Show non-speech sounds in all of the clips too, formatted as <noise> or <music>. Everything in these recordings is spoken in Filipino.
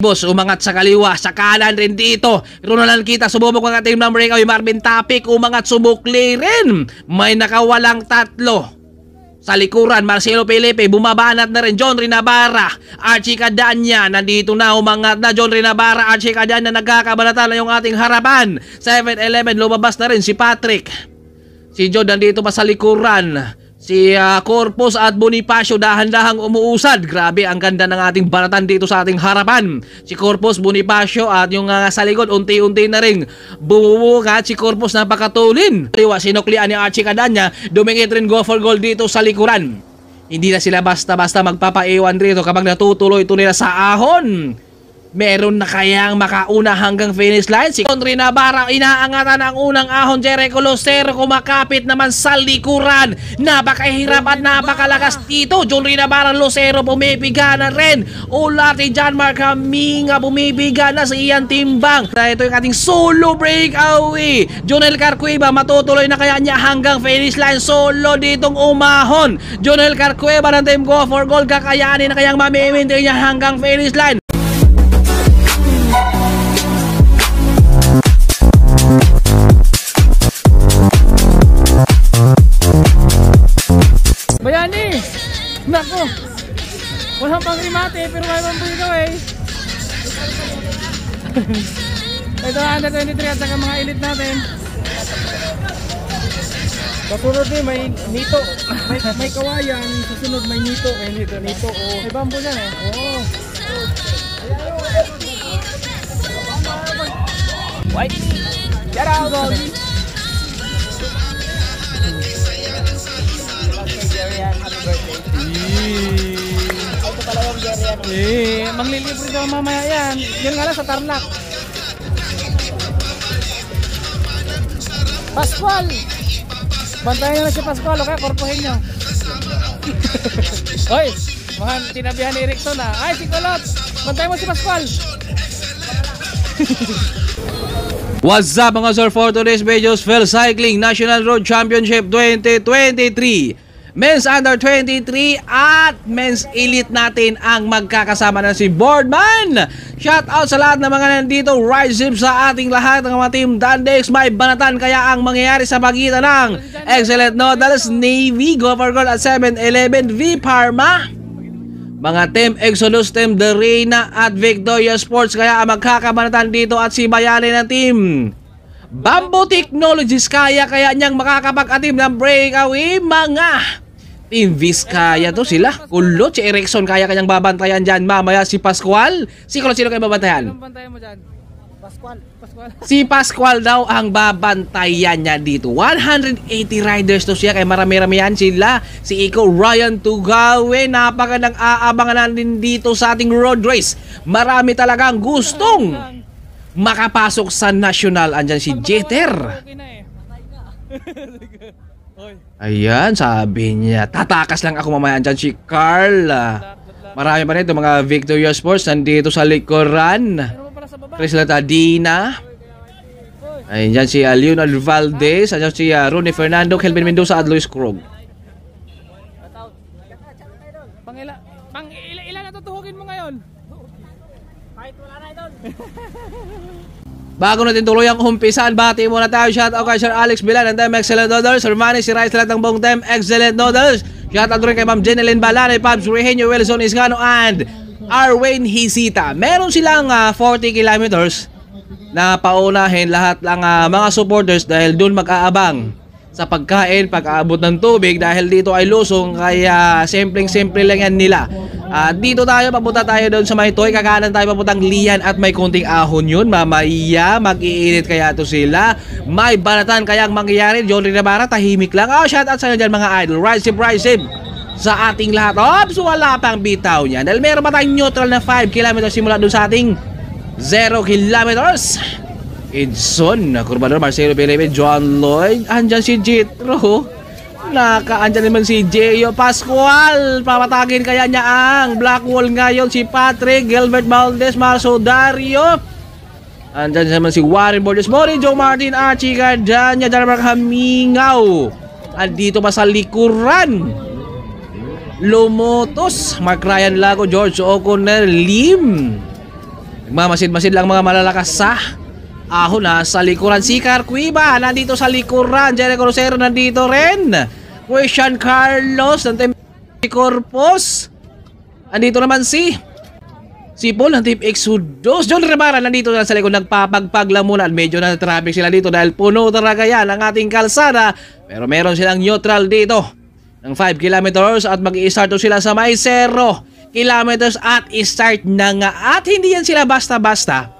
Boss, umangat sa kaliwa, sa kanan rin dito. Ronald kita, sumubok ang team number 8, Marvin Topic, umangat subukli rin. May nakawalang tatlo. Sa likuran, Marcelo Felipe, bumabanat na rin John Rinabara, Archie Cadanya, nandito na umangat na John Rinabara, Archie Cadanya, nagkakabalatan na yung ating harapan. 7-11, lumabas na rin si Patrick. Si John nandito pa sa likuran. Si uh, Corpus at Bonifacio dahan-dahang umuusad. Grabe, ang ganda ng ating baratan dito sa ating harapan. Si Corpus, Bonifacio at yung uh, ah, saligod, unti-unti na rin bumubuka. Si Corpus napakatulin. Riwa, sinuklian ni Archie Cadanya. Dumingit rin go for goal dito sa likuran. Hindi na sila basta-basta magpapaiwan rito kapag natutuloy ito nila sa ahon. Meron na kayang makauna hanggang finish line. Si Conry Navarro inaangatan ang unang ahon. Jericho Lucero kumakapit naman sa likuran. Napakahirap at napakalakas dito. John Navarro Lucero bumibiga na rin. Ulati John Mark Haminga bumibiga na sa Ian timbang. Ito yung ating solo breakaway. Jonel Carcueva matutuloy na kaya niya hanggang finish line. Solo ditong umahon. Jonel Carcueva ng team go for Gold kakayanin na kayang mamimintin niya hanggang finish line. Wala pang rimate, pero may pang giveaway. Ito ang under 23 at saka mga elite natin. Kasunod din, may nito. May, may kawayan, susunod may nito. May nito, nito. Oh. May bamboo dyan eh. Oo. Oh. White. Get out. Happy birthday ko pala yung beer yan. Eh, maglilibre daw mamaya yan. Yun nga lang sa Tarlac. Pascual! Bantayan nyo na si Pascual, okay? Korpuhin nyo. <laughs> Hoy! Mukhang tinabihan ni Erickson na. Ah. Ay, si Kulot! Bantayan mo si Pascual! <laughs> What's up mga sir Fortunes today's videos? Fell Cycling National Road Championship 2023 Men's Under 23 at Men's Elite natin ang magkakasama na si Boardman. Shout out sa lahat ng mga nandito. Rise up sa ating lahat ng mga team Dandex. May banatan kaya ang mangyayari sa pagitan ng Excellent No Dallas Navy, Go Gold at 7-Eleven, V Parma. Mga Team Exodus, Team The Reina at Victoria Sports kaya ang magkakabanatan dito at si Bayani ng team. Bamboo Technologies kaya kaya niyang makakapag-atim ng breakaway mga Imbis kaya to sila. Kulot si Erickson kaya kanyang babantayan dyan. Mamaya si Pascual. Si Kulot sino kayo babantayan? Anong bantayan mo dyan? Pascual. Pascual. Si Pascual daw ang babantayan niya dito. 180 riders to siya. Kaya marami-rami yan sila. Si Iko Ryan Tugawe. Napaka nang aabangan natin dito sa ating road race. Marami talagang gustong makapasok sa national. Andyan si Jeter. Ayan, sabi niya. Tatakas lang ako mamaya dyan si Carla. Marami pa nito mga Victoria Sports nandito sa likuran. Chris Latadina. Ayan dyan si uh, Leonard Valdez. Ayan si uh, Ronnie Fernando, Kelvin Mendoza at Luis Krog. Bago natin tuloy ang umpisan, bati muna tayo. Shout out kay Sir Alex Bilan ng Time Excellent Noodles. Sir Manny, si Rice lahat ng buong Time Excellent Noodles. Shout out rin kay Ma'am Jeneline Balane, Pabs Rihenyo, Wilson Isgano, and Arwen Hisita. Meron silang uh, ah, 40 kilometers na paunahin lahat ng uh, mga supporters dahil doon mag-aabang sa pagkain, pag-aabot ng tubig dahil dito ay lusong kaya simpleng-simple lang yan nila. At uh, dito tayo, papunta tayo doon sa may toy, kakanan tayo papuntang liyan at may konting ahon yun, mamaya, mag-iinit kaya to sila, may balatan kaya ang mangyayari, John Rinabara, tahimik lang. Oh, shout out sa inyo dyan mga idol, rise him, rise him sa ating lahat. Ops, wala pang bitaw niya dahil meron pa tayong neutral na 5 kilometers simula doon sa ating 0 kilometers. Edson, Corbador, Marcelo Belebe, John Lloyd, andyan si Jitro. Naka, andyan naman si Jeyo Pascual. Papatagin kaya niya ang Blackwall ngayon. Si Patrick, Gilbert Valdez, Marso Dario. Andyan naman si Warren Borges, Mori, Joe Martin, Archie Gardania, Darmar Hamingaw. Andito pa sa likuran. Lumotos, Mark Ryan Lago, George O'Connor, Lim. Nagmamasid-masid lang mga malalakas sa ah. Aho na sa likuran si Carquiba. Nandito sa likuran. Jericho Rosero nandito rin. Christian Carlos. ng Team Corpus. Nandito naman si Si Paul ng Team Exodus. John Rivera nandito na sa likod nagpapagpagla muna. Medyo na traffic sila dito dahil puno talaga yan ang ating kalsada. Pero meron silang neutral dito. Ng 5 kilometers at mag-i-start sila sa may 0 kilometers at i-start na nga. At hindi yan sila basta-basta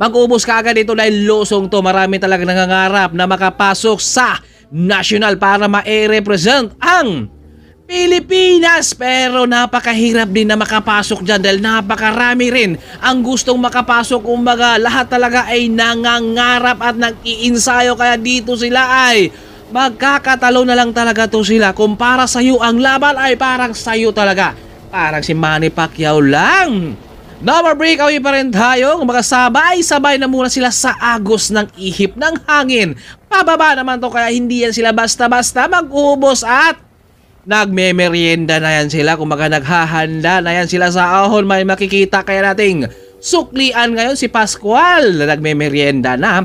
Mag-ubos ka agad ito dahil losong to. Marami talaga nangangarap na makapasok sa national para ma-represent ang Pilipinas pero napakahirap din na makapasok dyan dahil napakarami rin ang gustong makapasok kumbaga lahat talaga ay nangangarap at nag-iinsayo kaya dito sila ay magkakatalo na lang talaga to sila kung para sa'yo ang laban ay parang sa'yo talaga parang si Manny Pacquiao lang Number break away pa rin tayo. Magkasabay-sabay na muna sila sa agos ng ihip ng hangin. Pababa naman to kaya hindi yan sila basta-basta mag-ubos at nagme-merienda na yan sila. Kumaga naghahanda na yan sila sa ahon. May makikita kaya nating suklian ngayon si Pascual na nagme-merienda na.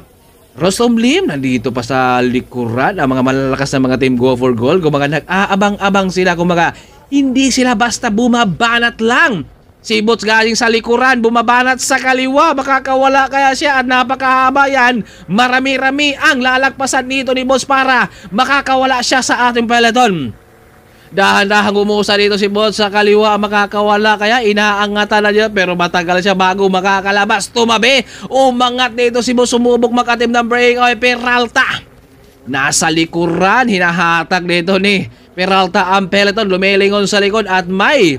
Rostom Lim, nandito pa sa likuran ang mga malalakas na mga team go for goal. Kumaga nag-aabang-abang sila. Kumaga hindi sila basta bumabanat lang Si Boots galing sa likuran, bumabanat sa kaliwa, makakawala kaya siya at napakahaba yan. Marami-rami ang lalagpasan nito ni Boss para makakawala siya sa ating peloton. Dahan-dahang umuusa dito si Boots sa kaliwa makakawala kaya inaangatan na niya pero matagal siya bago makakalabas. Tumabi, umangat dito si Boots, sumubok makatim ng break ay Peralta. Nasa likuran, hinahatag dito ni Peralta ang peloton lumilingon sa likod at may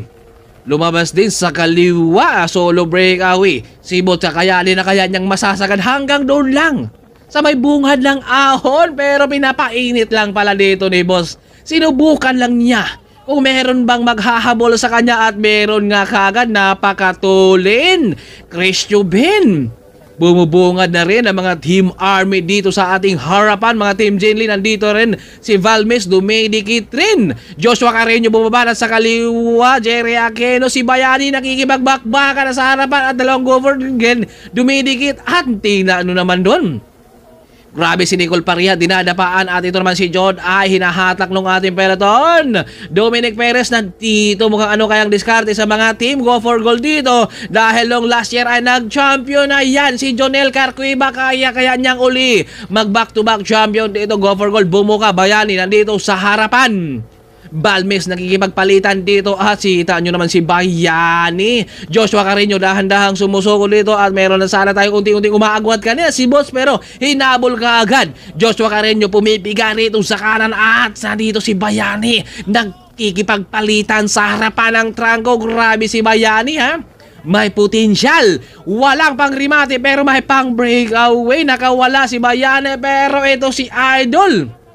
Lumabas din sa kaliwa, solo breakaway. Sibot sa kayali na kaya niyang masasagan hanggang doon lang. Sa may bungad ng ahon pero pinapainit lang pala dito ni boss. Sinubukan lang niya kung meron bang maghahabol sa kanya at meron nga kagad napakatulin. Chris Ben! Bumubungad na rin ang mga Team Army dito sa ating harapan. Mga Team Jinlin, nandito rin si Valmes, dumidikit rin. Joshua Carreño bumaba na sa kaliwa. Jerry Aquino, si Bayani nakikibagbakbaka na sa harapan at dalawang governor dumidikit at tingnan ano naman doon Grabe si Nicole Paria, dinadapaan at ito naman si John ay hinahatak ng ating peloton. Dominic Perez dito mukhang ano kayang diskarte sa mga team go for gold dito dahil long last year ay nag-champion na yan si Jonel Carquiba kaya kaya niyang uli mag back to back champion dito go for gold. bumuka bayani nandito sa harapan. Balmes nakikipagpalitan dito at kita nyo naman si Bayani. Joshua Carino dahan-dahang sumusuko dito at meron na sana tayo unti-unting umaagwat kanina si Boss pero hinabol ka agad. Joshua Carino pumipiga rito sa kanan at sa dito si Bayani. Nagkikipagpalitan sa harapan ng trangko. Grabe si Bayani ha may potensyal. Walang pang remate pero may pang breakaway. Nakawala si Bayani pero ito si Idol.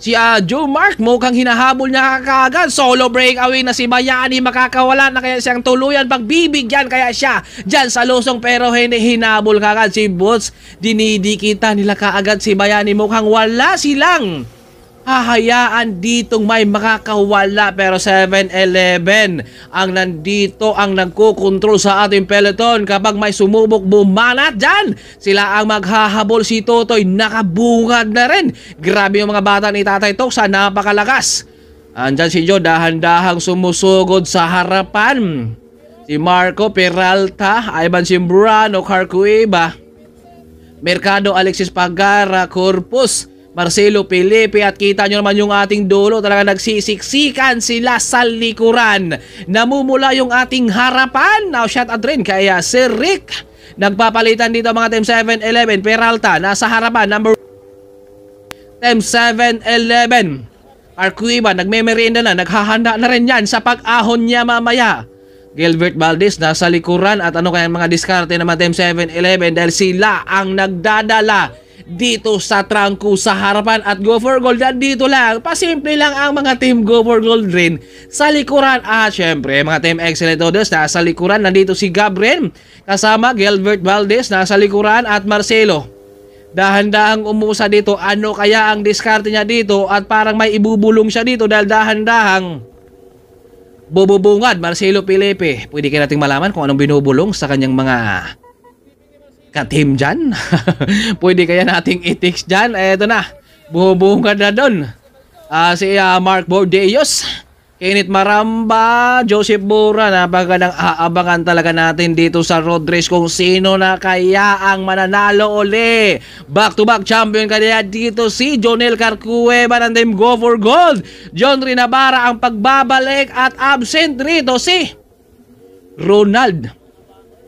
Si uh, Joe Mark mukhang hinahabol niya kakaagad. Solo breakaway na si Bayani. Makakawala na kaya siyang tuluyan. Pagbibigyan kaya siya dyan sa lusong pero hinahabol hinabol kagad si Boots. Dinidikitan nila kaagad si Bayani. Mukhang wala silang hahayaan ditong may makakawala pero 7-Eleven ang nandito ang nagkukontrol sa ating peloton kapag may sumubok bumanat dyan sila ang maghahabol si Totoy nakabungad na rin grabe yung mga bata ni Tatay Toksa ah, napakalakas andyan si Joe dahan-dahang sumusugod sa harapan si Marco Peralta Ivan Simbrano Carcuiba Mercado Alexis Pagara Corpus Marcelo Felipe at kita nyo naman yung ating dulo talaga nagsisiksikan sila sa likuran namumula yung ating harapan now shout out rin kay uh, Sir Rick nagpapalitan dito mga team 7-11 Peralta nasa harapan number team 7-11 Arquiba nagmemerenda na naghahanda na rin yan sa pag-ahon niya mamaya Gilbert Valdez nasa likuran at ano kaya mga diskarte naman team 7-11 dahil sila ang nagdadala dito sa trangko sa harapan at go for gold dito lang pasimple lang ang mga team go for gold rin sa likuran at ah, syempre mga team excellent orders na likuran nandito si Gabriel kasama Gilbert Valdez nasa likuran at Marcelo dahan-dahang umusa dito ano kaya ang diskarte niya dito at parang may ibubulong siya dito dahil dahan-dahang bububungad Marcelo Felipe pwede kaya nating malaman kung anong binubulong sa kanyang mga ka-team dyan? <laughs> Pwede kaya nating i-text dyan? Eto na, buhubungan na doon. Uh, ah, si uh, Mark Bordeos, Kenneth Maramba, Joseph Bura, napagandang aabangan talaga natin dito sa road race kung sino na kaya ang mananalo uli. Back-to-back champion kaya dito si Jonel Carcue, ng Go for Gold. John Rinabara ang pagbabalik at absent rito si Ronald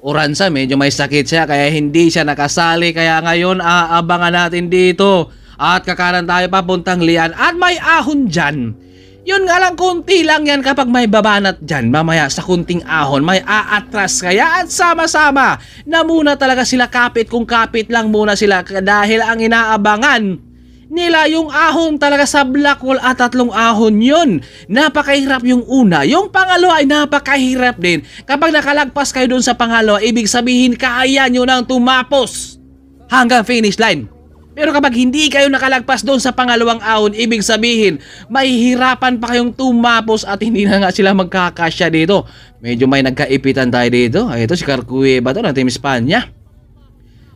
Oransa, medyo may sakit siya kaya hindi siya nakasali. Kaya ngayon aabangan natin dito at kakanan tayo papuntang Lian at may ahon dyan. Yun nga lang, kunti lang yan kapag may babanat dyan. Mamaya sa kunting ahon, may aatras kaya at sama-sama na muna talaga sila kapit kung kapit lang muna sila dahil ang inaabangan nila yung ahon talaga sa black hole at ah, tatlong ahon yun. Napakahirap yung una. Yung pangalawa ay napakahirap din. Kapag nakalagpas kayo doon sa pangalawa, ibig sabihin kaya nyo nang tumapos hanggang finish line. Pero kapag hindi kayo nakalagpas doon sa pangalawang ahon, ibig sabihin, mahihirapan pa kayong tumapos at hindi na nga sila magkakasya dito. Medyo may nagkaipitan tayo dito. Ito si Carcueva to ng Team Espanya.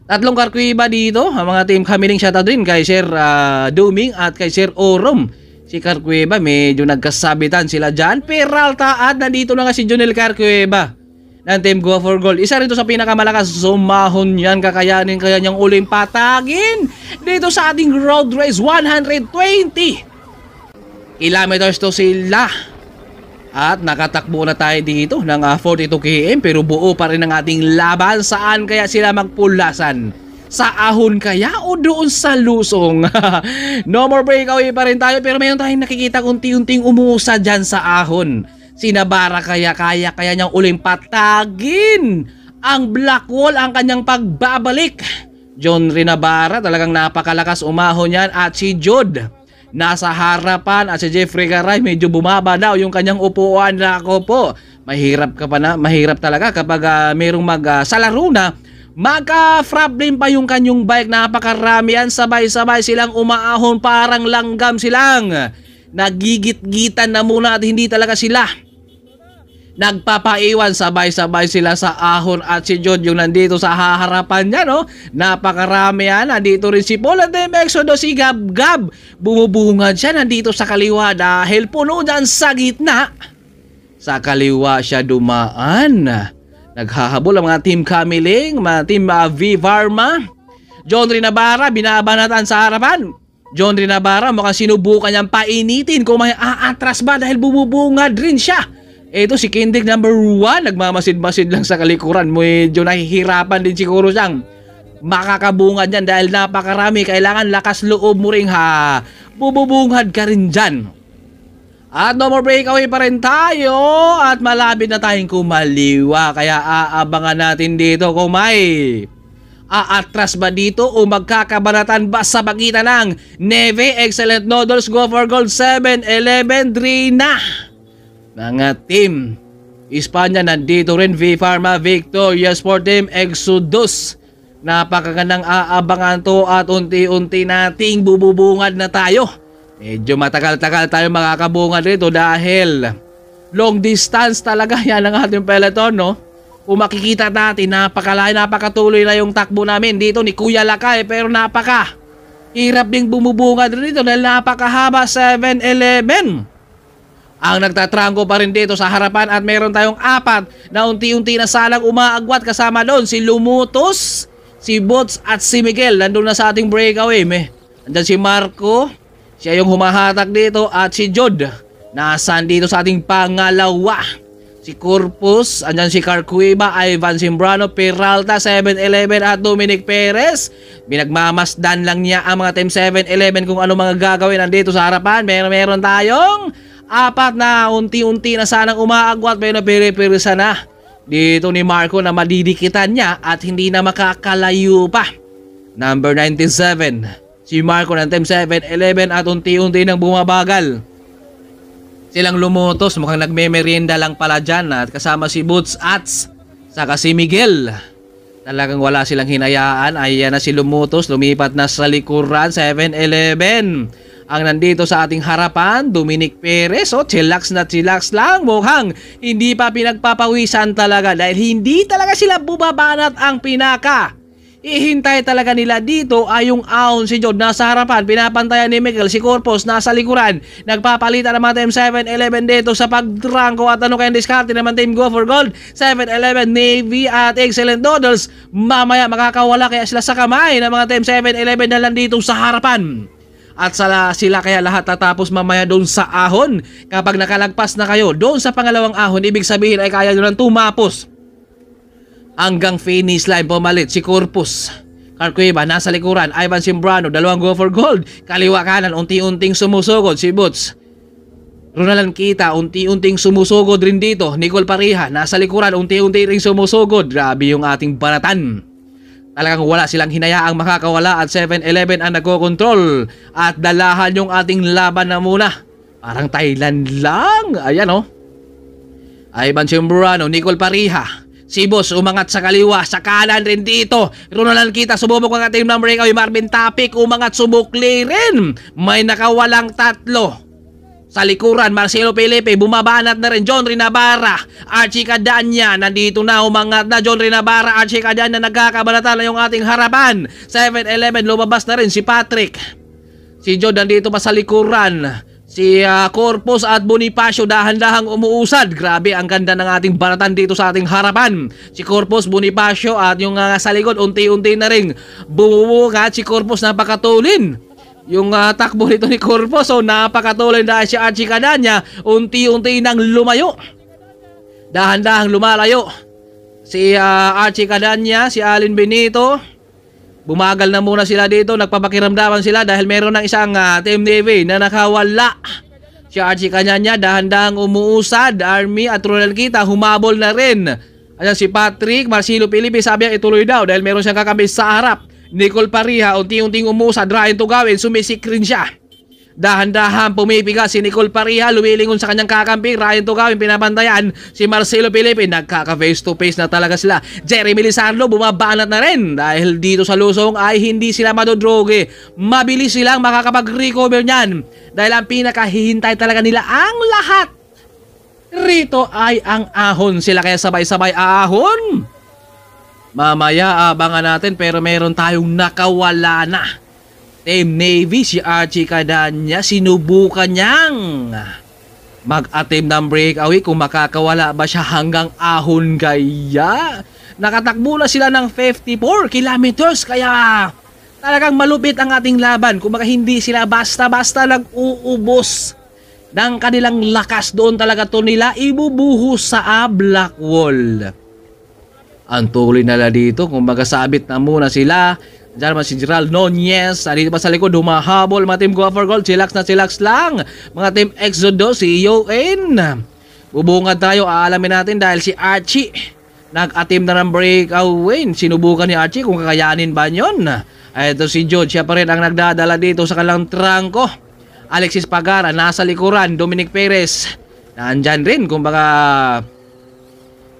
Tatlong karkwiba dito, ang mga team Kamiling shoutout rin kay Sir uh, Duming at kay Sir Orom. Si Carcueva medyo nagkasabitan sila dyan. Peralta at nandito na nga si Junel Carcueva ng team Go for Gold. Isa rin to sa pinakamalakas. Sumahon yan, kakayanin kaya niyang uling patagin dito sa ating road race 120 kilometers to sila at nakatakbo na tayo dito ng 42km ah, pero buo pa rin ang ating laban. Saan kaya sila magpulasan? Sa ahon kaya o doon sa lusong? <laughs> no more breakaway pa rin tayo pero mayroon tayong nakikita unti-unting umuusa dyan sa ahon. Sinabara kaya kaya kaya niyang uling patagin ang black wall ang kanyang pagbabalik. John Rinabara talagang napakalakas umaho niyan at si Jude nasa harapan at si Jeffrey Garay medyo bumaba daw yung kanyang upuan na ako po. Mahirap ka pa na, mahirap talaga kapag uh, ah, merong mag uh, sa laro na Magka-problem pa yung kanyang bike. Napakarami yan. Sabay-sabay silang umaahon. Parang langgam silang. Nagigit-gitan na muna at hindi talaga sila nagpapaiwan sabay-sabay sila sa Ahon at si John yung nandito sa haharapan niya no napakarami yan ah, nandito rin si Paul at then Exodo si Gab Gab bumubungad siya nandito sa kaliwa dahil puno dyan sa gitna sa kaliwa siya dumaan naghahabol ang mga team Kamiling mga team uh, ah, V Varma John Rinabara binabanatan sa harapan John Rinabara mukhang sinubukan niyang painitin kung may aatras ba dahil bumubungad rin siya ito si Kindig number 1, nagmamasid-masid lang sa kalikuran. Medyo nahihirapan din siguro siyang makakabungad niyan dahil napakarami. Kailangan lakas loob mo rin ha. Bububungad ka rin dyan. At no more breakaway pa rin tayo at malapit na tayong kumaliwa. Kaya aabangan natin dito kung may aatras ba dito o magkakabanatan ba sa pagitan ng Neve Excellent Noodles Go for Gold 7, 11, 3 na mga team. Espanya nandito rin, V Pharma Victoria Sport Team Exodus. Napakagandang aabangan to at unti-unti nating bububungad na tayo. Medyo matagal-tagal tayo makakabungad dito dahil long distance talaga yan ang ating peloton no. Kung makikita natin, napakalayo, napakatuloy na yung takbo namin dito ni Kuya Lakay pero napaka hirap ding bumubungad dito dahil napakahaba 7-11 ang nagtatranggo pa rin dito sa harapan at meron tayong apat na unti-unti na salang umaagwat kasama doon si Lumutos, si Bots at si Miguel. Nandun na sa ating breakaway. Meh. Andyan si Marco, siya yung humahatak dito at si Jod. Nasaan dito sa ating pangalawa? Si Corpus, andyan si Carcuiba, Ivan Simbrano, Peralta, 7-Eleven at Dominic Perez. Binagmamasdan lang niya ang mga Team 7-Eleven kung ano mga gagawin nandito sa harapan. Meron meron tayong Apat na unti-unti na sanang umaagwat pero napiripirisa na. Dito ni Marco na madidikitan niya at hindi na makakalayo pa. Number 97. Si Marco ng Team 7, 11 at unti-unti nang bumabagal. Silang lumutos mukhang nagme-merienda lang pala dyan at kasama si Boots at saka si Miguel. Talagang wala silang hinayaan. Ayan na si Lumutos, lumipat na sa likuran, 7-Eleven. Ang nandito sa ating harapan, Dominic Perez. O, oh, chillax na chillax lang. Mukhang hindi pa pinagpapawisan talaga dahil hindi talaga sila bubabanat ang pinaka Ihintay talaga nila dito ay yung Aon si Jod nasa harapan. Pinapantayan ni Miguel si Corpus nasa likuran. Nagpapalitan mga Team 7-11 dito sa pagdrangko at ano kayang diskarte naman Team Go for Gold. 7-11 Navy at Excellent Noodles. Mamaya makakawala kaya sila sa kamay ng mga Team 7-11 na lang dito sa harapan at sala, sila kaya lahat tatapos mamaya doon sa ahon. Kapag nakalagpas na kayo doon sa pangalawang ahon, ibig sabihin ay kaya nyo nang tumapos hanggang finish line pumalit si Corpus Carcueva nasa likuran Ivan Simbrano dalawang go for gold kaliwa kanan unti-unting sumusugod si Boots Ronalan kita unti-unting sumusugod rin dito Nicole Pareha nasa likuran unti-unti ring sumusugod grabe yung ating baratan Talagang wala silang hinayaang makakawala at 7 11 ang nagkocontrol at dalahan yung ating laban na muna. Parang Thailand lang. Ayan oh. Ivan Chimbrano, Nicole Pareha. Si Boss umangat sa kaliwa, sa kanan rin dito. Ronald kita sububok ang team number ng breakaway Marvin Topic umangat subukli rin. May nakawalang tatlo. Sa likuran, Marcelo Felipe, bumabanat na rin John Rinabara. Archie Cadanya, nandito na umangat na John Rinabara. Archie Cadanya, nagkakabalatan na yung ating harapan. 7-11, lumabas na rin si Patrick. Si John nandito pa sa likuran. Si uh, Corpus at Bonifacio dahan-dahang umuusad. Grabe, ang ganda ng ating baratan dito sa ating harapan. Si Corpus, Bonifacio at yung uh, sa likod, unti-unti na rin bumubuka. Si Corpus, napakatulin yung uh, takbo nito ni Corpus, So oh, napakatulin dahil si at chikada Unti-unti nang lumayo. Dahan-dahang lumalayo. Si uh, Archie Cadanya, si Alin Benito, bumagal na muna sila dito. Nagpapakiramdaman sila dahil meron ng isang uh, ah, Team Navy na nakawala. Si Archie Kanyanya dahan-dahang umuusad. Army at Ronald Kita humabol na rin. Ayan si Patrick Marcelo Pilipi sabi niya ituloy daw dahil meron siyang kakabis sa harap. Nicole Pariha unti-unting umuusad. Ryan Tugawin sumisikrin siya. Dahan-dahan pumipiga si Nicole Pareha, lumilingon sa kanyang kakampi, Ryan Tugawin pinabantayan, si Marcelo Felipe, nagkaka face to face na talaga sila. Jeremy Lizardo bumabanat na rin dahil dito sa lusong ay hindi sila madodroge. Mabilis silang makakapag-recover niyan dahil ang pinakahihintay talaga nila ang lahat. Rito ay ang ahon sila kaya sabay-sabay aahon. Mamaya abangan natin pero meron tayong nakawala na Team eh, Navy si Archie Cadanya sinubukan niyang mag-attempt ng breakaway kung makakawala ba siya hanggang ahon gaya. Nakatakbo na sila ng 54 kilometers kaya talagang malupit ang ating laban. Kung hindi sila basta-basta nag-uubos ng kanilang lakas doon talaga to nila ibubuhos sa black wall. Ang tuloy nila dito kung magasabit na muna sila Diyan naman si Gerald Nunez. Dito pa sa likod, humahabol mga team Go for Gold. Chillax na chillax lang. Mga team Exodus, si Yoen. Bubungad tayo, aalamin natin dahil si Archie nag-attempt na ng breakaway. Sinubukan ni Archie kung kakayanin ba yon. Ito si George, siya pa rin ang nagdadala dito sa kalang trangko. Alexis Pagara, nasa likuran. Dominic Perez, nandyan rin. Kumbaga,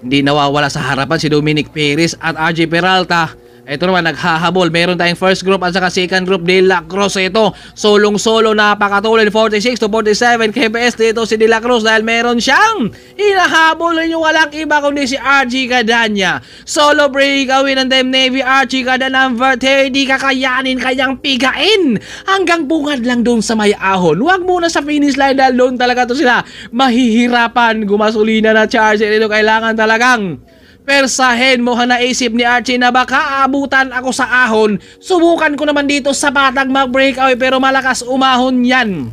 hindi nawawala sa harapan si Dominic Perez at RJ Peralta ito naman, naghahabol. Meron tayong first group at saka second group ni La Cruz. Ito, solong-solo napakatuloy. 46 to 47 KPS dito si De La Cruz dahil meron siyang hinahabol ninyo walang iba kundi si RG Cadanya. Solo breakaway ng Dem Navy RG Cadanya number 30. Kakayanin kayang pigain hanggang bungad lang doon sa may ahon. Huwag muna sa finish line dahil doon talaga to sila mahihirapan gumasolina na charge. Ito kailangan talagang Persahin mo na isip ni Archie na baka aabutan ako sa ahon. Subukan ko naman dito sa patag mag-breakout pero malakas umahon yan.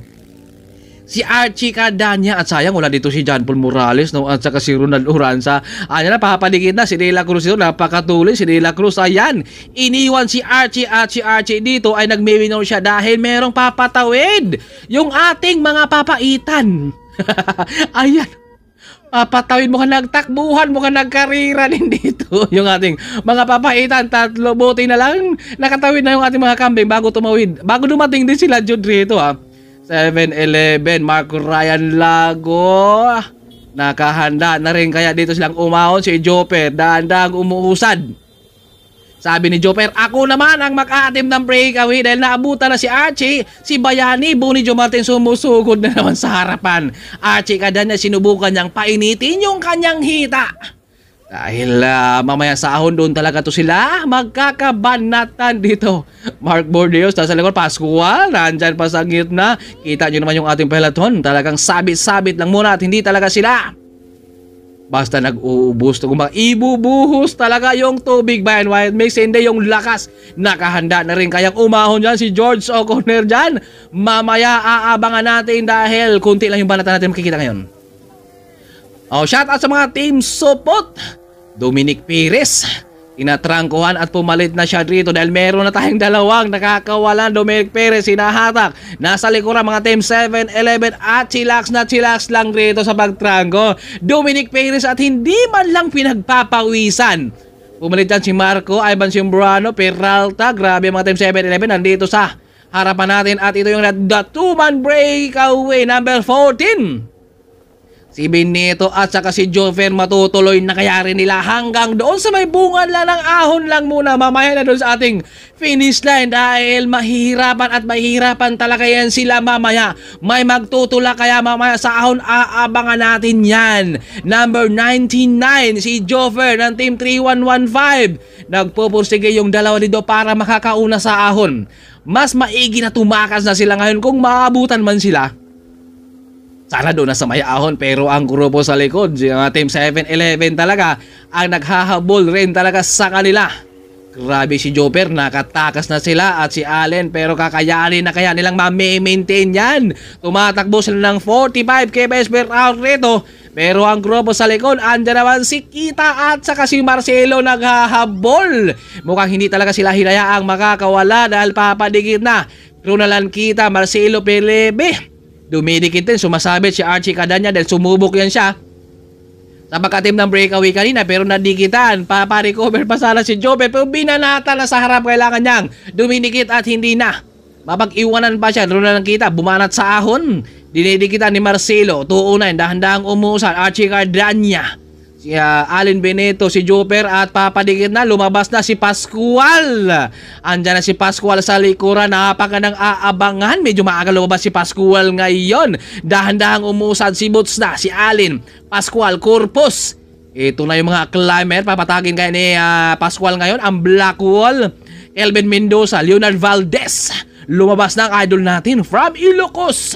Si Archie Cadanya at sayang wala dito si John Paul Morales no? at saka si Ronald Uranza. Ano na papaligid na si De Cruz dito napakatuloy si De Cruz ayan. Iniwan si Archie at si Archie dito ay nagmi-winner siya dahil merong papatawid yung ating mga papaitan. <laughs> ayan uh, patawid mo ka nagtakbuhan mo ka nagkarira din dito <laughs> yung ating mga papaitan tatlo buti na lang nakatawid na yung ating mga kambing bago tumawid bago dumating din sila Jude rito ha ah. 7-Eleven Marco Ryan Lago nakahanda na rin kaya dito silang umahon si Jope dahan-dahang umuusad sabi ni Joper, ako naman ang mag-aatim ng breakaway dahil naabutan na si Archie. Si Bayani, Buni Jo Martin sumusugod na naman sa harapan. Archie kada na sinubukan niyang painitin yung kanyang hita. Dahil uh, mamaya sahon doon talaga to sila, magkakabanatan dito. Mark Bordeos, nasa likod, Pascual, nandyan pa sa gitna. Kita nyo naman yung ating peloton, talagang sabit-sabit lang muna at hindi talaga sila Basta nag-uubos. gumawa. Ibubuhos talaga yung tubig bayan. While mix, hindi yung lakas. Nakahanda na rin. kayang umahon dyan si George O'Connor dyan. Mamaya aabangan natin dahil kunti lang yung banata natin makikita ngayon. Oh, shout out sa mga team support. Dominic Perez. Inatrangkuhan at pumalit na siya dito dahil meron na tayong dalawang nakakawalan Dominic Perez sinahatak Nasa likuran mga team 7, 11 at chillax na chillax lang dito sa pagtrangko. Dominic Perez at hindi man lang pinagpapawisan. Pumalit yan si Marco, Ivan Simbrano, Peralta. Grabe mga team 7, 11 nandito sa harapan natin at ito yung that, the two-man breakaway number 14. Si Benito at saka si Jover matutuloy na kayari nila hanggang doon sa may bungan lang ng ahon lang muna mamaya na doon sa ating finish line dahil mahihirapan at mahihirapan talaga yan sila mamaya. May magtutula kaya mamaya sa ahon aabangan natin yan. Number 99 si Jover ng Team 3115. Nagpupursige yung dalawa dito para makakauna sa ahon. Mas maigi na tumakas na sila ngayon kung maabutan man sila sana doon na sa mayahon pero ang grupo sa likod, yung Team 7-Eleven talaga ang naghahabol rin talaga sa kanila. Grabe si Joper, nakatakas na sila at si Allen pero kakayanin na kaya nilang ma-maintain yan. Tumatakbo sila ng 45 kms per hour rito. Pero ang grupo sa likod, andyan naman si Kita at saka si Marcelo naghahabol. Mukhang hindi talaga sila hinayaang makakawala dahil papadigit na. Runalan Kita, Marcelo Pelebe. Dumidikit din, sumasabit si Archie Cadanya dahil sumubok yan siya. Sa pagka-team ng breakaway kanina pero nadikitan, paparecover pa sana si Jobe pero binanata na sa harap kailangan niyang dumidikit at hindi na. Mapag-iwanan pa siya, doon na lang kita, bumanat sa ahon. Dinidikitan ni Marcelo, tuunan, dahan-dahang umuusan, Archie Cadanya si uh, ah, Allen Beneto, si Joper at papadikit na lumabas na si Pascual. Andiyan na si Pascual sa likuran, napaka nang aabangan. Medyo maaga lumabas si Pascual ngayon. dahan dahan umusad si Boots na, si Alin. Pascual, Corpus. Ito na yung mga climber. Papatagin kayo ni uh, Pascual ngayon. Ang Black Wall. Elvin Mendoza, Leonard Valdez. Lumabas na ang idol natin from Ilocos.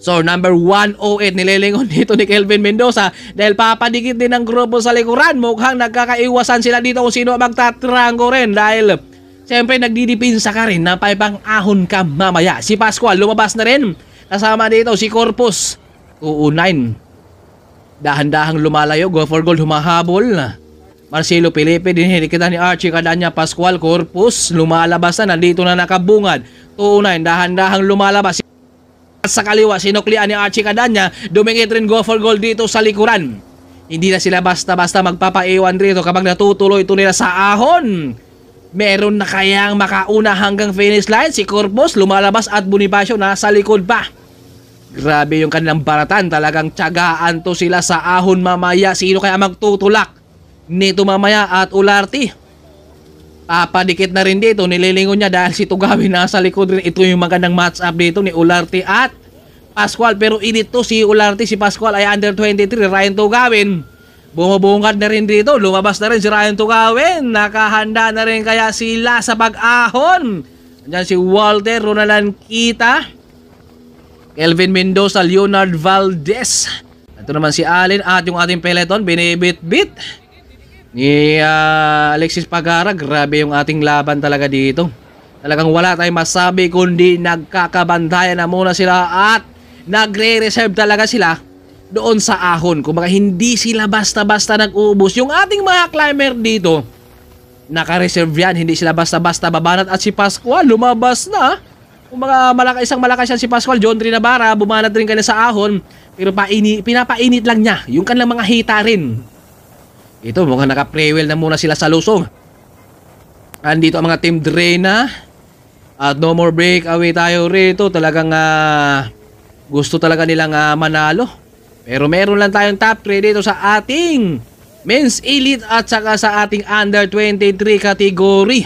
So number 108 nililingon <laughs> dito ni Kelvin Mendoza dahil papadikit din ang grupo sa likuran. Mukhang nagkakaiwasan sila dito kung sino magtatranggo rin dahil siyempre nagdidipinsa ka rin na paibang ahon ka mamaya. Si Pascual lumabas na rin. Kasama dito si Corpus. Oo, 9. Dahan-dahang lumalayo. Go for gold Humahabol na. Marcelo Felipe, dinirikita ni Archie Cadanya, Pascual Corpus, lumalabas na, nandito na nakabungad. 2-9, dahan-dahang lumalabas sa kaliwa, sinuklian ni Archie Cadanya, dumingit rin go for goal dito sa likuran. Hindi na sila basta-basta magpapaiwan rito kapag natutuloy ito nila sa ahon. Meron na kayang makauna hanggang finish line si Corpus lumalabas at Bonifacio nasa likod pa. Grabe yung kanilang baratan, talagang tiyagaan to sila sa ahon mamaya. Sino kaya magtutulak? Nito mamaya at Ularte papadikit ah, na rin dito. Nililingon niya dahil si Tugawi nasa likod rin. Ito yung magandang match up dito ni Ularte at Pascual. Pero init to si Ularte, si Pascual ay under 23. Ryan Tugawin. Bumubungad na rin dito. Lumabas na rin si Ryan Tugawin. Nakahanda na rin kaya sila sa pag-ahon. Diyan si Walter Ronalan Kita. Kelvin Mendoza, Leonard Valdez. Ito naman si Allen at yung ating peloton, Binibit-bit ni uh, Alexis Pagara. Grabe yung ating laban talaga dito. Talagang wala tayong masabi kundi nagkakabandayan na muna sila at nagre-reserve talaga sila doon sa ahon. Kung baka hindi sila basta-basta nag-uubos. Yung ating mga climber dito, naka-reserve yan. Hindi sila basta-basta babanat at si Pascual lumabas na. Kung mga malaka, isang malakas yan si Pascual, John Trinabara, bumanat rin kanya sa ahon. Pero paini, pinapainit lang niya. Yung kanilang mga hita rin. Ito mukhang naka-prewell na muna sila sa lusong. Andito ang mga Team Drena. At no more breakaway tayo rito. Talagang uh, gusto talaga nilang uh, manalo. Pero meron lang tayong top 3 dito sa ating Men's Elite at saka sa ating Under 23 category.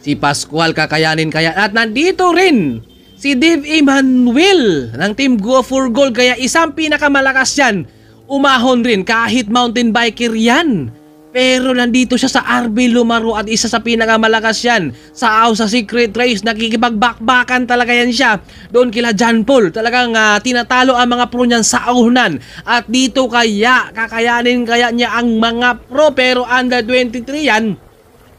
Si Pascual kakayanin kaya. At nandito rin si Dave Emanuel ng Team Go for Gold. Kaya isang pinakamalakas yan Umahon rin kahit mountain biker yan. Pero nandito siya sa RB Lumaro at isa sa pinakamalakas yan. Sa AO sa Secret Race, nakikipagbakbakan talaga yan siya. Doon kila John Paul, talagang uh, tinatalo ang mga pro niyan sa aunan. At dito kaya, kakayanin kaya niya ang mga pro pero under 23 yan.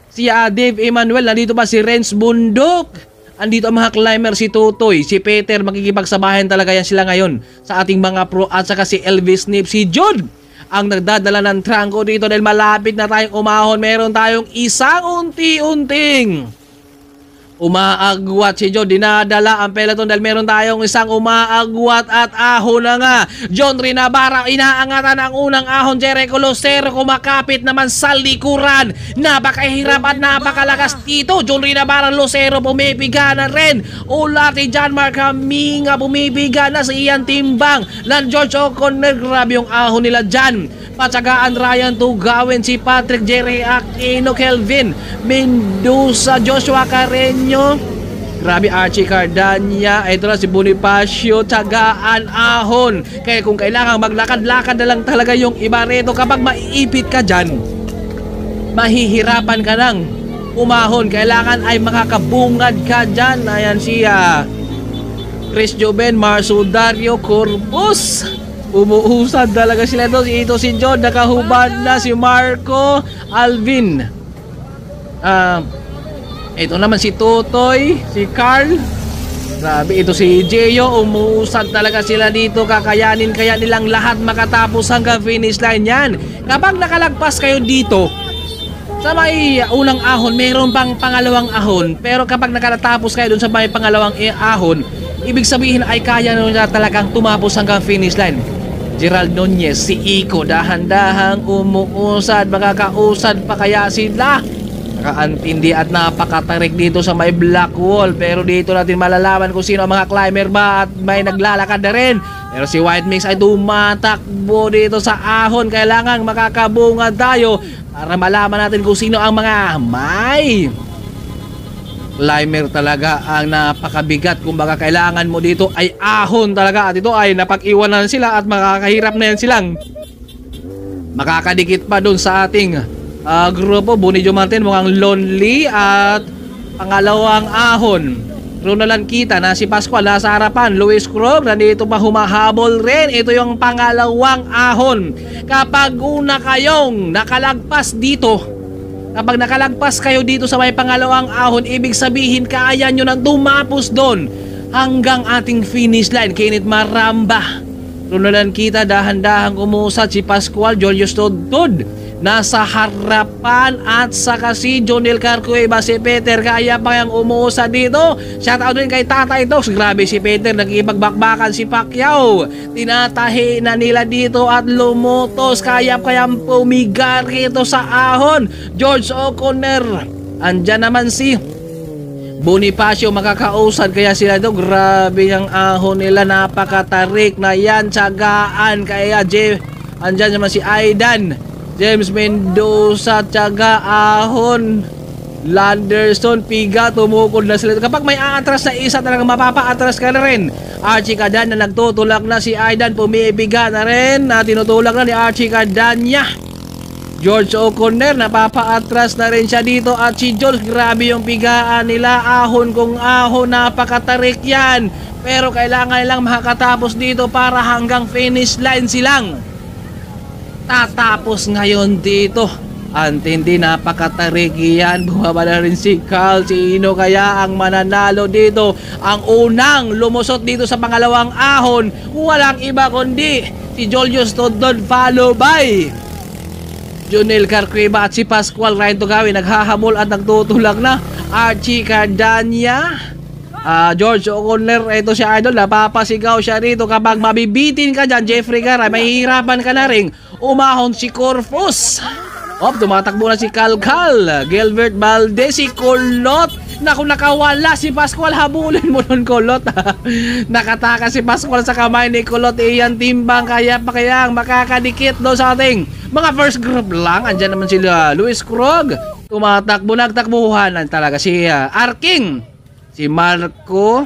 Si uh, Dave Emanuel, nandito pa si Renz Bundok Andito ang mga climber, si Tutoy, si Peter, makikipagsabahin talaga yan sila ngayon sa ating mga pro at saka si Elvis Nip, si John ang nagdadala ng trangko dito dahil malapit na tayong umahon. Meron tayong isang unti-unting umaagwat si John. Dinadala ang peloton dahil meron tayong isang umaagwat at ahon na nga. John Rinabara inaangatan ang unang ahon. Jericho Lucero kumakapit naman sa likuran. Napakahirap at napakalakas dito. John Rinabara Losero bumibiga na rin. Ulati John Mark Haminga bumibiga na sa iyan timbang. Lan George O'Connor grabe yung ahon nila dyan. Patsagaan Ryan Tugawin si Patrick Jerry Aquino Kelvin Mendoza Joshua Carreño Grabe Archie Cardania Ito na si Bonifacio Tagaan Ahon Kaya kung kailangan maglakad-lakad na lang talaga yung iba rito Kapag maipit ka dyan Mahihirapan ka lang umahon Kailangan ay makakabungad ka dyan Ayan siya ah, Chris Joven, Marso Dario Corbus Umuusad talaga sila ito. Si Ito si John, nakahubad na si Marco Alvin. Uh, ito naman si Tutoy, si Carl. Grabe, ito si Jeyo. Umuusad talaga sila dito. Kakayanin kaya nilang lahat makatapos hanggang finish line yan. Kapag nakalagpas kayo dito, sa may unang ahon, meron bang pangalawang ahon? Pero kapag nakatapos kayo dun sa may pangalawang eh, ahon, ibig sabihin ay kaya nyo na talagang tumapos hanggang finish line. Gerald Nunez, si Iko, dahan-dahang umuusad. Makakausad pa kaya sila? Nakaantindi at napakatarik dito sa may black wall. Pero dito natin malalaman kung sino ang mga climber ba at may naglalakad na rin. Pero si White Mix ay dumatakbo dito sa ahon. Kailangan makakabunga tayo para malaman natin kung sino ang mga may climber talaga ang napakabigat. Kumbaga kailangan mo dito ay ahon talaga at ito ay napag-iwanan sila at makakahirap na yan silang makakadikit pa doon sa ating uh, grupo. Bunidyo Martin mukhang lonely at pangalawang ahon. Ronalan kita na si Pascual nasa harapan. Luis Krob nandito pa humahabol rin. Ito yung pangalawang ahon. Kapag una kayong nakalagpas dito, Kapag nakalagpas kayo dito sa may pangalawang ahon, ibig sabihin kaya nyo nang tumapos doon hanggang ating finish line. Kinit maramba. Tunulan kita dahan-dahang umusat si Pascual Jolius Tod Nasa harapan at saka si Jonel Carcueva, si Peter, kaya pa yung umuusa dito. Shout out din kay Tatay Dogs. Grabe si Peter, nagibagbakbakan si Pacquiao. Tinatahi na nila dito at lumutos. Kaya pa yung pumigar rito sa ahon. George O'Connor. Andyan naman si Bonifacio makakausad kaya sila daw grabe yung ahon nila napakatarik na yan tsagaan kaya Jeff andyan naman si Aidan James Mendoza, Tiaga Ahon, Landerson, Piga, tumukod na sila. Kapag may aatras na isa talaga, mapapaatras ka na rin. Archie Cadan na nagtutulak na si Aidan, pumibiga na rin na tinutulak na ni Archie Cadan niya. George O'Connor, napapaatras na rin siya dito at si Jules, grabe yung pigaan nila. Ahon kung ahon, napakatarik yan. Pero kailangan lang makakatapos dito para hanggang finish line silang tatapos ngayon dito. Ang tindi napakatarigi yan. Bumaba na rin si Carl. Sino kaya ang mananalo dito? Ang unang lumusot dito sa pangalawang ahon. Walang iba kundi si Julius Tondon follow by Junel Carcueva at si Pascual Ryan Tugawi naghahamol at nagtutulak na Archie Cardania Uh, George O'Connor, ito si Idol, napapasigaw siya rito kapag mabibitin ka dyan, Jeffrey Garay, mahihirapan ka na rin umahon si Corfus. Op, tumatakbo na si Calcal, Gilbert Valdez, si Colot. Naku, nakawala si Pascual, habulin mo nun Colot. Nakataka si Pascual sa kamay ni Colot, iyan timbang, kaya pa kaya makakadikit do sa ating mga first group lang. Andyan naman sila, ah, Luis Krog, tumatakbo, nagtakbuhanan talaga si uh, Arking si Marco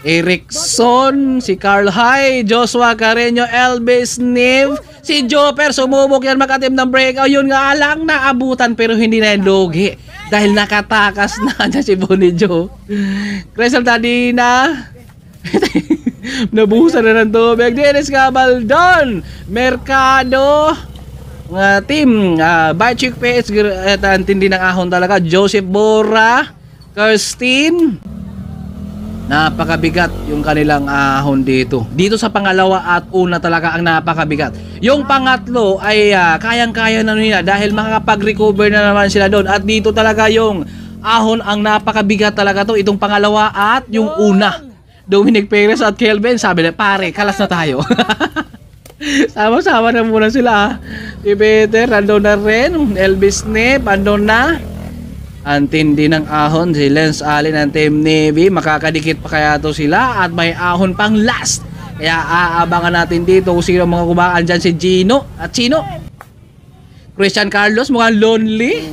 Erickson, si Carl High, Joshua Carreño, Elvis Niv, si Joper, sumubok yan makatim ng breakout. O yun nga lang, naabutan pero hindi na logi. Dahil nakatakas na <laughs> niya si Bonnie Joe. Cresel Tadina, <laughs> nabuhusan na ng tubig. Dennis Gabaldon, Mercado, uh, team, uh, ah, Bachik PS, at uh, ang tindi ng ahon talaga, Joseph Bora, Kirsten. Napakabigat yung kanilang ahon dito. Dito sa pangalawa at una talaga ang napakabigat. Yung pangatlo ay uh, kayang-kaya na nila dahil makakapag-recover na naman sila doon. At dito talaga yung ahon ang napakabigat talaga to. Itong pangalawa at yung una. Dominic Perez at Kelvin, sabi na, pare, kalas na tayo. <laughs> Sama-sama na muna sila. Ah. Si Peter, nandun na rin. Elvis Nip, nandun na. Ang din ng ahon, si Lance Allen ng Team Navy, makakadikit pa kaya to sila at may ahon pang last. Kaya aabangan natin dito kung sino mga kumakaan dyan si Gino at sino Christian Carlos mukhang lonely.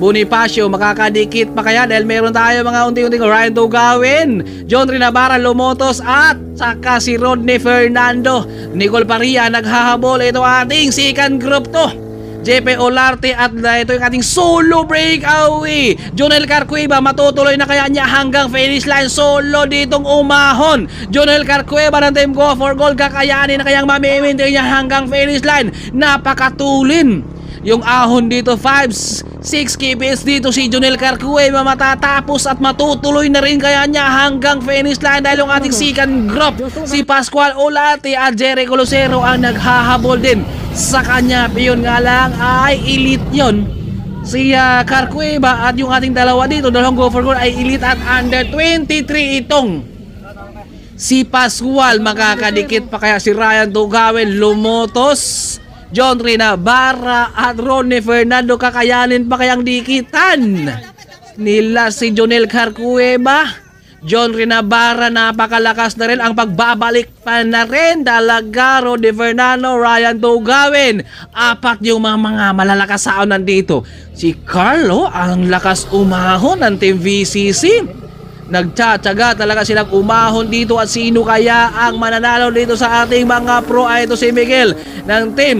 Bonifacio makakadikit pa kaya dahil meron tayo mga unti-unting Ryan Dugawin, John Rinabara Lumotos at saka si Rodney Fernando. Nicole Paria naghahabol ito ating second group to. JP Olarte at uh, ito yung ating solo breakaway. Jonel Carcueva matutuloy na kaya niya hanggang finish line solo ditong umahon. Jonel Carcueva ng team go for goal kakayanin na kayang mamimintin niya hanggang finish line. Napakatulin yung ahon dito, 5, 6 KBS dito si Junel Carcuema matatapos at matutuloy na rin kaya niya hanggang finish line dahil yung ating second group, si Pascual Olate at Jerry Colosero ang naghahabol din sa kanya. Yun nga lang ay elite yon si uh, ah, Carcueva at yung ating dalawa dito, dalawang go for goal ay elite at under 23 itong si Pascual makakadikit pa kaya si Ryan Tugawin lumotos John Rina, Barra at Ronnie Fernando kakayanin pa kayang dikitan nila si Jonel Carcueva. John Rinabara napakalakas na rin ang pagbabalik pa na rin talaga Rodi Fernando, Ryan Tugawin apat yung mga, mga malalakas sao nandito si Carlo ang lakas umahon ng Team VCC Nagtsatsaga talaga silang umahon dito at sino kaya ang mananalo dito sa ating mga pro ay ah, ito si Miguel ng team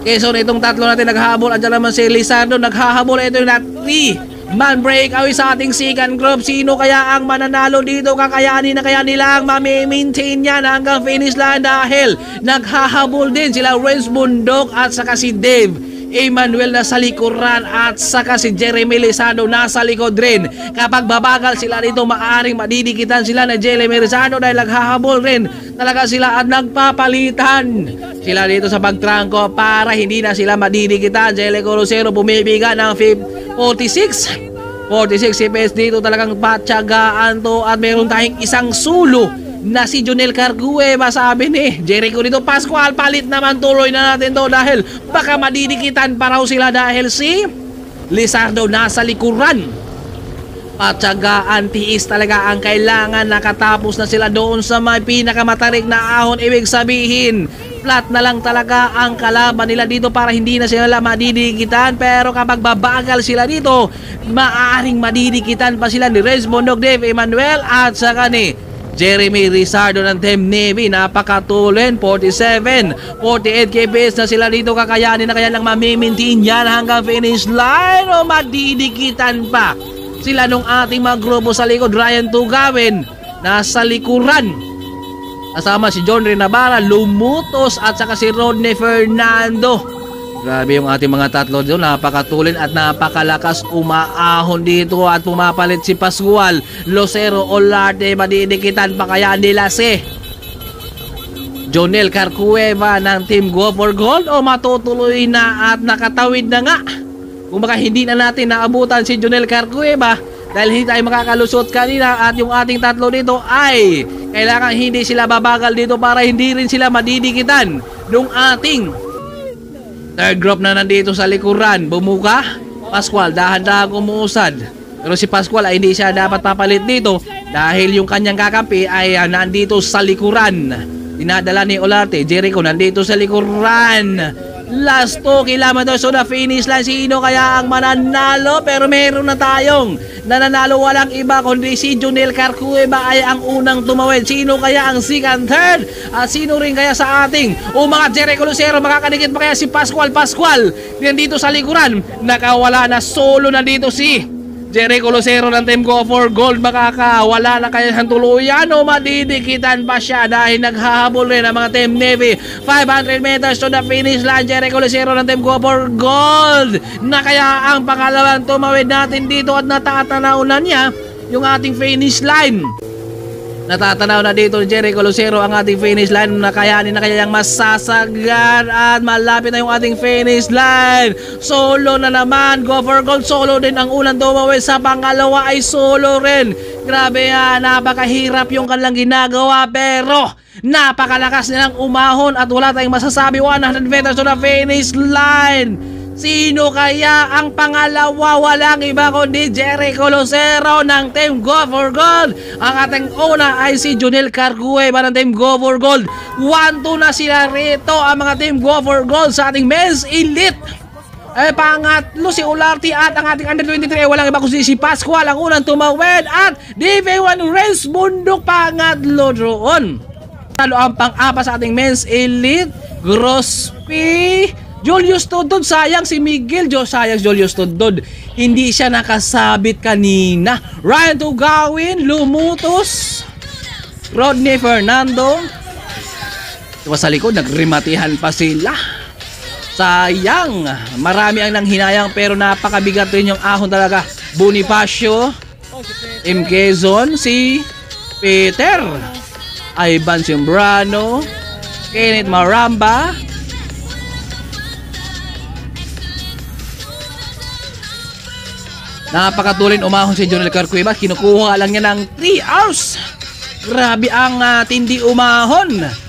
Quezon itong tatlo natin naghahabol andyan naman si Lisandro naghahabol ito na 3 man break breakaway sa ating second group sino kaya ang mananalo dito kakayanin na kaya nila ang mamimaintain yan hanggang finish line dahil naghahabol din sila Renz Bundok at saka si Dave Emmanuel na sa likuran at saka si Jeremy Lizano nasa likod rin. Kapag babagal sila dito, maaring madidikitan sila na Jeremy Lizano dahil naghahabol rin. Talaga sila at nagpapalitan sila dito sa pagtrangko para hindi na sila madidikitan. Jeremy Corosero bumibiga ng 46. 46 si PS dito talagang patsagaan to at meron tayong isang sulo na si Jonel Cargue masabi ni Jericho dito Pascual palit naman tuloy na natin to dahil baka madidikitan pa raw sila dahil si Lizardo nasa likuran patsagaan, tiis talaga ang kailangan nakatapos na sila doon sa may pinakamatarik na ahon ibig sabihin flat na lang talaga ang kalaban nila dito para hindi na sila madidikitan pero kapag babagal sila dito maaaring madidikitan pa sila ni Resmond Dave Emmanuel at saka ni Jeremy Rizardo ng Team Navy, napakatulin, 47, 48 KBS na sila dito kakayanin na kaya lang mamimintin yan hanggang finish line o madidikitan pa sila nung ating mga grupo sa likod Ryan Tugawin nasa likuran kasama si John Renabara Lumutos at saka si Rodney Fernando Grabe yung ating mga tatlo doon. Napakatulin at napakalakas umaahon dito at pumapalit si Pascual. Lucero, Olarte, madidikitan pa kaya nila si Jonel Carcueva ng Team Go for Gold o matutuloy na at nakatawid na nga. Kung baka hindi na natin naabutan si Jonel Carcueva dahil hindi tayo makakalusot kanina at yung ating tatlo dito ay kailangan hindi sila babagal dito para hindi rin sila madidikitan ng ating Third group na nandito sa likuran. Bumuka. Pascual, dahan-dahan kumuusad. Pero si Pascual ay hindi siya dapat papalit dito dahil yung kanyang kakampi ay ah, nandito sa likuran. Dinadala ni Olarte. Jericho nandito sa likuran. Last 2 kilometers So na finish line. Sino kaya ang mananalo? Pero meron na tayong nananalo walang iba kundi si Junel Carcueva ay ang unang tumawid. Sino kaya ang second third? At sino rin kaya sa ating o mga Jericho Lucero makakanikit pa kaya si Pascual Pascual? Nandito sa likuran. Nakawala na solo na dito si Jericho Lucero ng Team Go for Gold makaka. Wala na kanyang tuluyan o ano madidikitan pa siya dahil naghahabol rin ang mga Team Navy. 500 meters to the finish line. Jericho Lucero ng Team Go for Gold. Na kaya ang pangalawan tumawid natin dito at natatanaw na niya yung ating finish line. Natatanaw na dito ni Jericho Lucero ang ating finish line na kayanin na kanyang masasagan at malapit na yung ating finish line. Solo na naman. Go for gold. Solo din ang unang dumawin. Sa pangalawa ay solo rin. Grabe ha. Napakahirap yung kanilang ginagawa pero napakalakas nilang umahon at wala tayong masasabi. 100 meters to the finish line. Sino kaya ang pangalawa? Walang iba kundi Jerry Lucero ng Team Go for Gold. Ang ating una ay si Junel Cargueva ng Team Go for Gold. 1-2 na sila rito ang mga Team Go for Gold sa ating Men's Elite. Eh, pangatlo si Ularte at ang ating under-23 ay eh, walang iba kundi si Pascual ang unang tumawid at DV1 Race Bundok pangatlo doon. Talo ang pang-apa sa ating Men's Elite. Gross P. Julius Tudod, sayang si Miguel. Diyos, sayang Julius Tudod. Hindi siya nakasabit kanina. Ryan Tugawin, Lumutos, Rodney Fernando. Diba sa likod, nagrimatihan pa sila. Sayang. Marami ang nanghinayang pero napakabigat rin yung ahon talaga. Bonifacio, M. Quezon, si Peter, Ivan Simbrano, Kenneth Maramba, Napakatulin umahon si Jonel Carcueva. Kinukuha lang niya ng 3 hours. Grabe ang uh, tindi umahon.